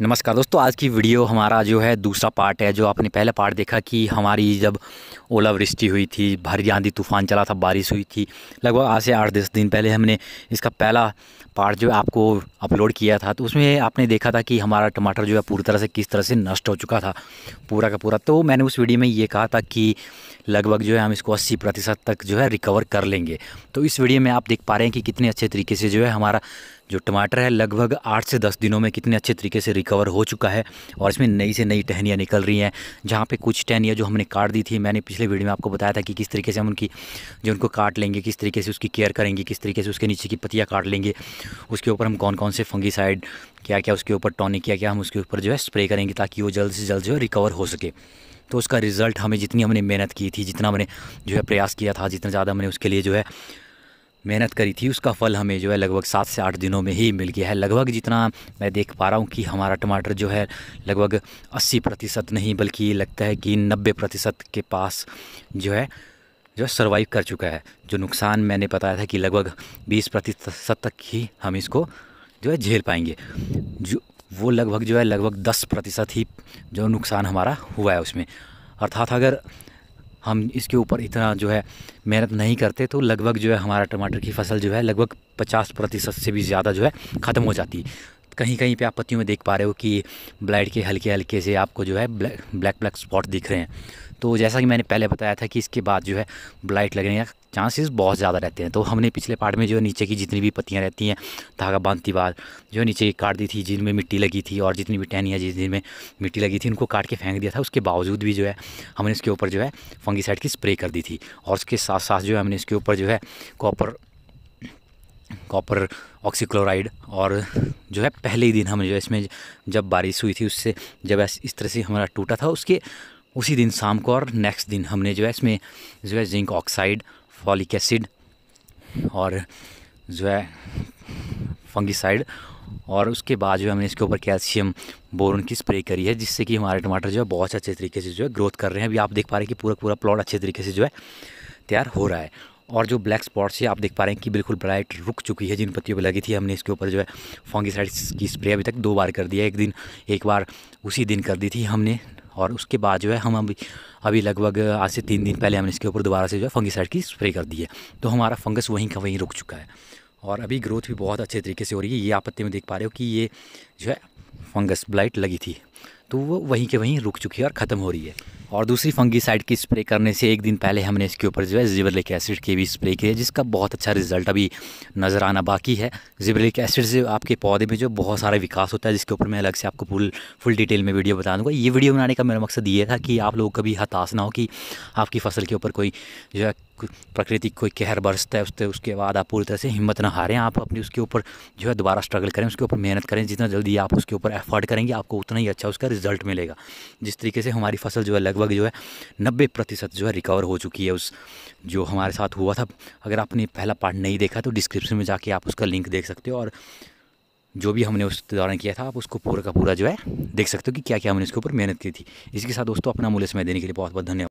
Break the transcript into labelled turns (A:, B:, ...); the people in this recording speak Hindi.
A: नमस्कार दोस्तों आज की वीडियो हमारा जो है दूसरा पार्ट है जो आपने पहला पार्ट देखा कि हमारी जब ओलावृष्टि हुई थी भारी आंधी तूफान चला था बारिश हुई थी लगभग आज से आठ दस दिन पहले हमने इसका पहला पार्ट जो आपको अपलोड किया था तो उसमें आपने देखा था कि हमारा टमाटर जो है पूरी तरह से किस तरह से नष्ट हो चुका था पूरा का पूरा तो मैंने उस वीडियो में ये कहा था कि लगभग जो है हम इसको अस्सी प्रतिशत तक जो है रिकवर कर लेंगे तो इस वीडियो में आप देख पा रहे हैं कि कितने अच्छे तरीके से जो है हमारा जो टमाटर है लगभग आठ से दस दिनों में कितने अच्छे तरीके से रिकवर हो चुका है और इसमें नई से नई टहनियाँ निकल रही हैं जहाँ पे कुछ टहनियाँ जो हमने काट दी थी मैंने पिछले वीडियो में आपको बताया था कि किस तरीके से हम उनकी जो उनको काट लेंगे किस तरीके से उसकी केयर करेंगे किस तरीके से उसके नीचे की पतियाँ काट लेंगे उसके ऊपर हम कौन कौन से फंगीसाइड क्या क्या उसके ऊपर टॉनिक क्या क्या हम उसके ऊपर जो है स्प्रे करेंगे ताकि वो जल्द से जल्द जो है रिकवर हो सके तो उसका रिज़ल्ट हमें जितनी हमने मेहनत की थी जितना हमने जो है प्रयास किया था जितना ज़्यादा हमने उसके लिए जो है मेहनत करी थी उसका फल हमें जो है लगभग सात से आठ दिनों में ही मिल गया है लगभग जितना मैं देख पा रहा हूँ कि हमारा टमाटर जो है लगभग अस्सी प्रतिशत नहीं बल्कि लगता है कि नब्बे प्रतिशत के पास जो है जो है सर्वाइव कर चुका है जो नुकसान मैंने बताया था कि लगभग बीस प्रतिशत तक ही हम इसको जो है झेल पाएंगे जो वो लगभग जो है लगभग दस प्रतिशत ही जो नुकसान हमारा हुआ है उसमें अर्थात अगर हम इसके ऊपर इतना जो है मेहनत नहीं करते तो लगभग जो है हमारा टमाटर की फसल जो है लगभग पचास प्रतिशत से भी ज़्यादा जो है ख़त्म हो जाती है कहीं कहीं पे आप पत्तियों में देख पा रहे हो कि ब्लाइट के हल्के हल्के से आपको जो है ब्लैक ब्लैक ब्लैक स्पॉट दिख रहे हैं तो जैसा कि मैंने पहले बताया था कि इसके बाद जो है ब्लाइट लगने का चांसेस बहुत ज़्यादा रहते हैं तो हमने पिछले पार्ट में जो है नीचे की जितनी भी पत्तियाँ रहती हैं धागा बांध बाद जो नीचे की काट दी थी जिनमें मिट्टी लगी थी और जितनी भी टहनियाँ जिनमें मिट्टी लगी थी उनको काट के फेंक दिया था उसके बावजूद भी जो है हमने इसके ऊपर जो है फंगी की स्प्रे कर दी थी और उसके साथ साथ जो है हमने इसके ऊपर जो है कॉपर कॉपर ऑक्सीक्लोराइड और जो है पहले ही दिन हम जो इसमें जब बारिश हुई थी उससे जब इस तरह से हमारा टूटा था उसके उसी दिन शाम को और नेक्स्ट दिन हमने जो है इसमें जो है जिंक ऑक्साइड फॉलिक एसिड और जो है फंगिसाइड और उसके बाद जो है हमने इसके ऊपर कैल्शियम बोरन की स्प्रे करी है जिससे कि हमारे टमाटर जो है बहुत अच्छे तरीके से जो है ग्रोथ कर रहे हैं अभी आप देख पा रहे हैं कि पूरा पूरा प्लॉट अच्छे तरीके से जो है तैयार हो रहा है और जो ब्लैक स्पॉट्स है आप देख पा रहे हैं कि बिल्कुल ब्राइट रुक चुकी है जिन पत्तियों पर लगी थी हमने इसके ऊपर जो है फॉन्गिसाइड की स्प्रे अभी तक दो बार कर दिया एक दिन एक बार उसी दिन कर दी थी हमने और उसके बाद जो है हम अभी अभी लगभग आज से तीन दिन पहले हमने इसके ऊपर दोबारा से जो है फंगीसाइड की स्प्रे कर दी है तो हमारा फंगस वहीं का वहीं रुक चुका है और अभी ग्रोथ भी बहुत अच्छे तरीके से हो रही है ये आप पत्ते में देख पा रहे हो कि ये जो है फंगस ब्लाइट लगी थी तो वो वहीं के वहीं रुक चुकी है और ख़त्म हो रही है और दूसरी फंगीसाइड की स्प्रे करने से एक दिन पहले हमने इसके ऊपर जो है जिबरलिक एसिड की भी स्प्रे की है जिसका बहुत अच्छा रिजल्ट अभी नज़र आना बाकी है जिब्रिक एसिड से आपके पौधे में जो बहुत सारा विकास होता है जिसके ऊपर मैं अलग से आपको फुल फुल डिटेल में वीडियो बता दूँगा ये वीडियो बनाने का मेरा मकसद ये था कि आप लोग कभी हताश ना हो कि आपकी फसल के ऊपर कोई जो है प्रकृति कोई कहर बरसता है उससे उसके बाद आप पूरी तरह से हिम्मत ना हारें आप अपने उसके ऊपर जो है दोबारा स्ट्रगल करें उसके ऊपर मेहनत करें जितना जल्दी आप उसके ऊपर एफर्ट करेंगे आपको उतना ही अच्छा उसका रिजल्ट मिलेगा जिस तरीके से हमारी फसल जो है लगभग जो है नब्बे प्रतिशत जो है रिकवर हो चुकी है उस जो हमारे साथ हुआ था अगर आपने पहला पार्ट नहीं देखा तो डिस्क्रिप्शन में जाके आप उसका लिंक देख सकते हो और जो भी हमने उस दौरान किया था आप उसको पूरा का पूरा जो है देख सकते हो कि क्या क्या हमने इसके ऊपर मेहनत की थी इसके साथ दोस्तों अपना मूल्य समय देने के लिए बहुत बहुत धन्यवाद